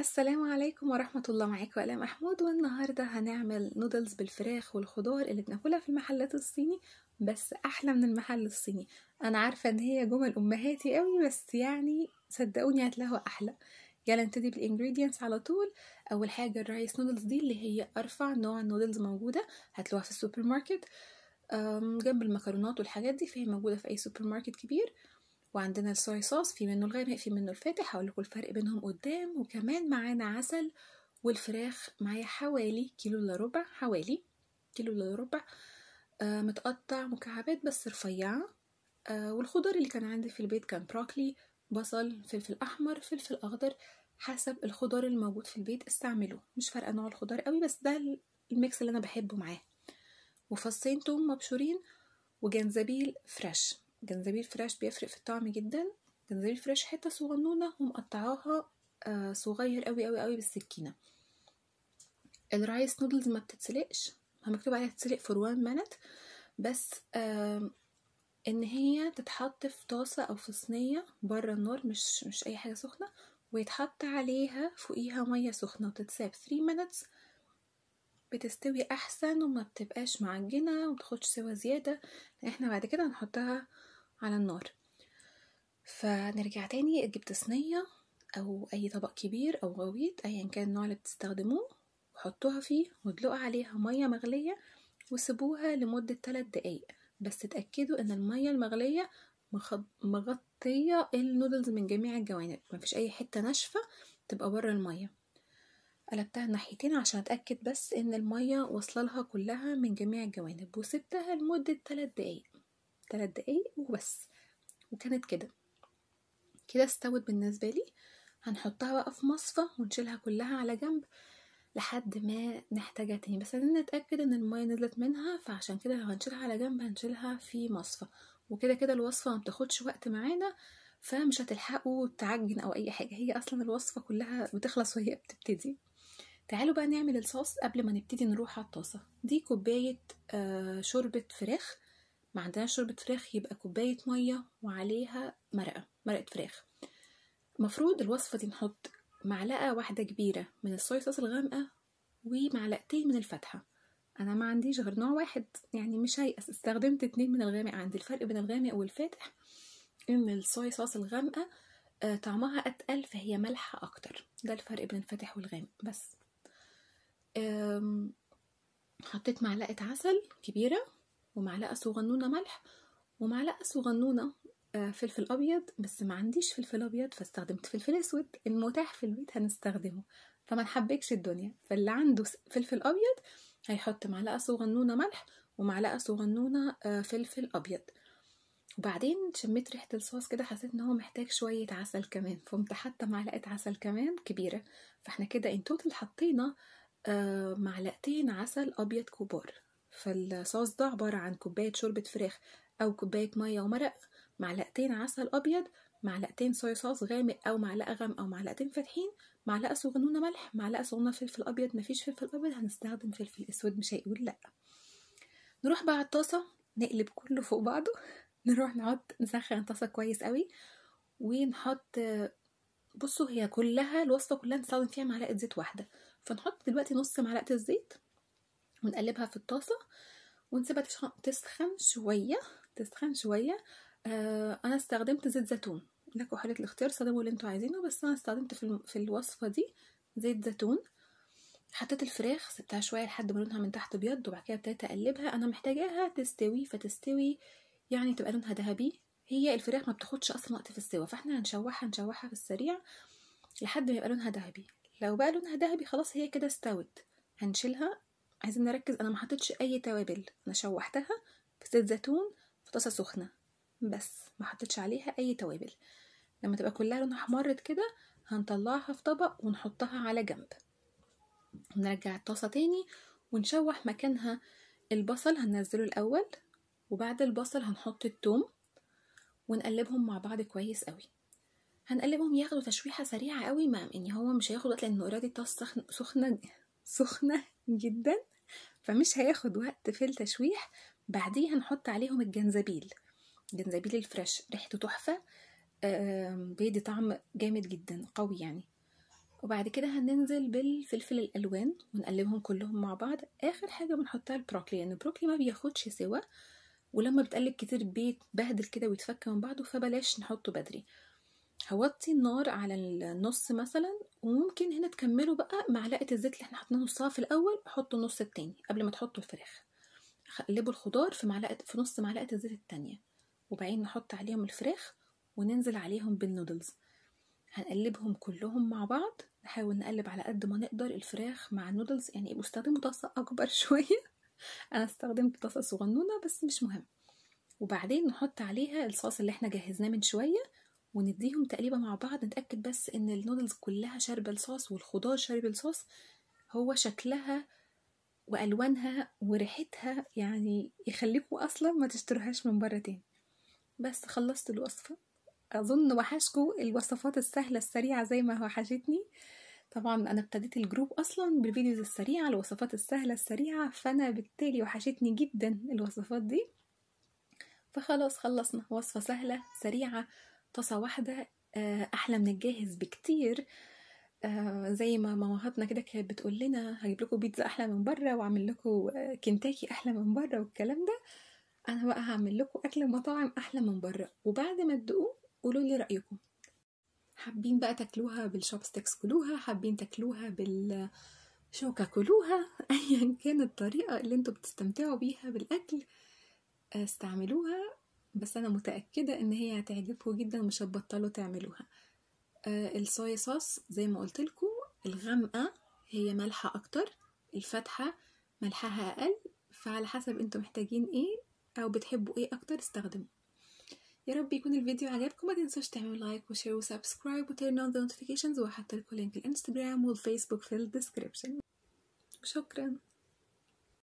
السلام عليكم ورحمة الله معاكم ولا محمود والنهاردة هنعمل نودلز بالفراخ والخضار اللي بناكلها في المحلات الصيني بس أحلى من المحل الصيني أنا عارفة إن هي جمل أمهاتي قوي بس يعني صدقوني هتلاقوها أحلى يلا نبتدي بالانجريدينتس على طول أول حاجة الرايس نودلز دي اللي هي أرفع نوع نودلز موجودة هتلاقوها في السوبر ماركت جنب المكرونات والحاجات دي فهي موجودة في أي سوبر ماركت كبير وعندنا الصويا صوص في منه الغامق في منه الفاتح هقول لكم الفرق بينهم قدام وكمان معانا عسل والفراخ معايا حوالي كيلو الا ربع حوالي كيلو الا ربع آه متقطع مكعبات بس رفيعه آه والخضار اللي كان عندي في البيت كان بروكلي بصل فلفل احمر فلفل اخضر حسب الخضار الموجود في البيت استعمله مش فارقه نوع الخضار قوي بس ده الميكس اللي انا بحبه معاه وفصين توم مبشورين وجنزبيل فريش جنزبيل فريش بيفرق في الطعم جدا جنزبيل فريش حتة صغنونة ومقطعاها آه، صغير قوي قوي قوي بالسكينة الرايس نودلز ما بتتسلقش مكتوب عليها تتسلق فور وان مينت بس ان هي تتحط في طاسة او في صينية بره النار مش مش اي حاجة سخنة ويتحط عليها فوقيها مية سخنة وتتساب 3 مينتس بتستوي احسن وما بتبقاش معجنة وما سوا زيادة احنا بعد كده هنحطها على النار فنرجع تاني جبت صينية أو أي طبق كبير أو غويط أيا كان النوع اللي بتستخدموه وحطوها فيه وادلقوا عليها مية مغلية وسيبوها لمدة تلات دقايق بس تأكدوا إن المية المغلية مغطية النودلز من جميع الجوانب مفيش أي حتة ناشفة تبقى بره المية قلبتها الناحيتين عشان اتاكد بس ان الميه واصله لها كلها من جميع الجوانب وسبتها لمده 3 دقايق ثلاث دقايق وبس وكانت كده كده استوت بالنسبة لي هنحطها بقى في مصفى ونشيلها كلها على جنب لحد ما نحتاجها تاني بس عايزين نتأكد ان المية نزلت منها فعشان كده لو هنشيلها على جنب هنشيلها في مصفى وكده كده الوصفة مبتاخدش وقت معانا فمش هتلحقوا تعجن او اي حاجة هي اصلا الوصفة كلها بتخلص وهي بتبتدي تعالوا بقى نعمل الصوص قبل ما نبتدي نروح على الطاسة دي كوباية آه، شوربة فراخ ما عندناش شوربة فراخ يبقى كوباية مية وعليها مرقة مرقة فراخ مفروض الوصفة دي نحط معلقة واحدة كبيرة من الصويا صوص الغامقة ومعلقتين من الفاتحة أنا ما عنديش غير نوع واحد يعني مش هيأس استخدمت اتنين من الغامق عندي الفرق بين الغامق والفاتح إن الصويا صوص الغامقة آه، طعمها أتقل فهي ملحة أكتر ده الفرق بين الفاتح والغامق بس حطيت معلقة عسل كبيرة ومعلقة صغنونة ملح ومعلقة صغنونة آه، فلفل أبيض بس ما عنديش فلفل أبيض فاستخدمت فلفل أسود المتاح في البيت هنستخدمه فما نحبكش الدنيا فاللي عنده فلفل أبيض هيحط معلقة صغنونة ملح ومعلقة صغنونة آه، فلفل أبيض وبعدين شميت ريحة الصوص كده حسيت ان هو محتاج شوية عسل كمان فقمت حاطة معلقة عسل كمان كبيرة فاحنا كده ان توتال حطينا آه، معلقتين عسل أبيض كبار فالصوص ده عبارة عن كوباية شوربة فراخ أو كوباية مية ومرق معلقتين عسل أبيض معلقتين صويا صوص غامق أو معلقة غامقة أو معلقتين فاتحين معلقة صغنونة ملح معلقة صغنونة فلفل أبيض مفيش فلفل أبيض هنستخدم فلفل أسود مش هيقول لأ نروح بقى على الطاسة نقلب كله فوق بعضه نروح نحط نسخن الطاسة كويس قوي ونحط بصوا هي كلها الوصفة كلها نستخدم فيها معلقة زيت واحدة فنحط دلوقتي نص معلقة الزيت ونقلبها في الطاسة ونسيبها تسخن شوية تسخن شوية آه أنا استخدمت زيت زيتون لكم حالة الاختيار استخدموا اللي انتوا عايزينه بس أنا استخدمت في, في الوصفة دي زيت زيتون حطيت الفراخ سبتها شوية لحد ما لونها من تحت بيض وبعد كده ابتديت أقلبها أنا محتاجاها تستوي فتستوي يعني تبقى لونها ذهبي هي الفراخ ما بتاخدش أصلا وقت في السوا فاحنا هنشوحها نشوحها في السريع لحد ما يبقى لونها ذهبي لو بقى لونها ذهبي خلاص هي كده استوت هنشيلها عايزين نركز انا ما حطيتش اي توابل انا شوحتها في زيت زيتون في طاسه سخنه بس ما حطيتش عليها اي توابل لما تبقى كلها لونها احمرت كده هنطلعها في طبق ونحطها على جنب نرجع الطاسه تاني ونشوح مكانها البصل هننزله الاول وبعد البصل هنحط التوم ونقلبهم مع بعض كويس قوي هنقلبهم ياخدوا تشويحه سريعه قوي مع يعني ان هو مش هياخد وقت لان اوريدي الطاسه سخنه سخنه جدا فمش هياخد وقت في التشويح بعديها نحط عليهم الجنزبيل جنزبيل الفريش ريحته تحفه بيدي طعم جامد جدا قوي يعني وبعد كده هننزل بالفلفل الالوان ونقلبهم كلهم مع بعض اخر حاجه بنحطها البروكلي لان يعني البروكلي ما بياخدش سوا ولما بتقلب كتير بيتبهدل كده ويتفك من بعضه فبلاش نحطه بدري هوطي النار على النص مثلا وممكن هنا تكملوا بقى معلقه الزيت اللي احنا حطينا نصها في الاول حطوا النص التاني قبل ما تحطوا الفراخ قلبوا الخضار في معلقه في نص معلقه الزيت التانية وبعدين نحط عليهم الفراخ وننزل عليهم بالنودلز هنقلبهم كلهم مع بعض نحاول نقلب على قد ما نقدر الفراخ مع النودلز يعني يبقوا استخدموا طاسه اكبر شويه انا استخدمت طاسه صغنونه بس مش مهم وبعدين نحط عليها الصوص اللي احنا جهزناه من شويه ونديهم تقليبه مع بعض نتاكد بس ان النودلز كلها شاربه الصوص والخضار شارب الصوص هو شكلها والوانها وريحتها يعني يخليكوا اصلا ما تشتروهاش من بره تاني بس خلصت الوصفه اظن وحشكوا الوصفات السهله السريعه زي ما وحشتني طبعا انا ابتديت الجروب اصلا بالفيديوز السريعه الوصفات السهله السريعه فانا بالتالي وحشتني جدا الوصفات دي فخلاص خلصنا وصفه سهله سريعه طاسة واحدة آه، أحلى من الجاهز بكتير آه، زي ما مامهاتنا كده كانت بتقول لنا هجيب لكم بيتزا احلى من بره وعمل لكم آه، كنتاكي احلى من بره والكلام ده انا بقى هعمل لكم اكل مطاعم احلى من بره وبعد ما تدوقوه قولوا لي رايكم حابين بقى تاكلوها بالشوبستكس كلوها حابين تاكلوها بالشوكه كلوها ايا كانت الطريقه اللي انتوا بتستمتعوا بيها بالاكل استعملوها بس انا متاكده ان هي هتعجبكم جدا ومش هتبطلوا تعملوها آه الصويا صوص زي ما قلت لكم الغامقه هي مالحه اكتر الفاتحه ملحها اقل فعلى حسب انتوا محتاجين ايه او بتحبوا ايه اكتر استخدموا يا رب يكون الفيديو عجبكم ما تنسوش تعملوا لايك وشير وسبسكرايب وتيرن اون ذا نوتيفيكيشنز وهحط لكم لينك الانستجرام والفيسبوك في الديسكريبشن شكرا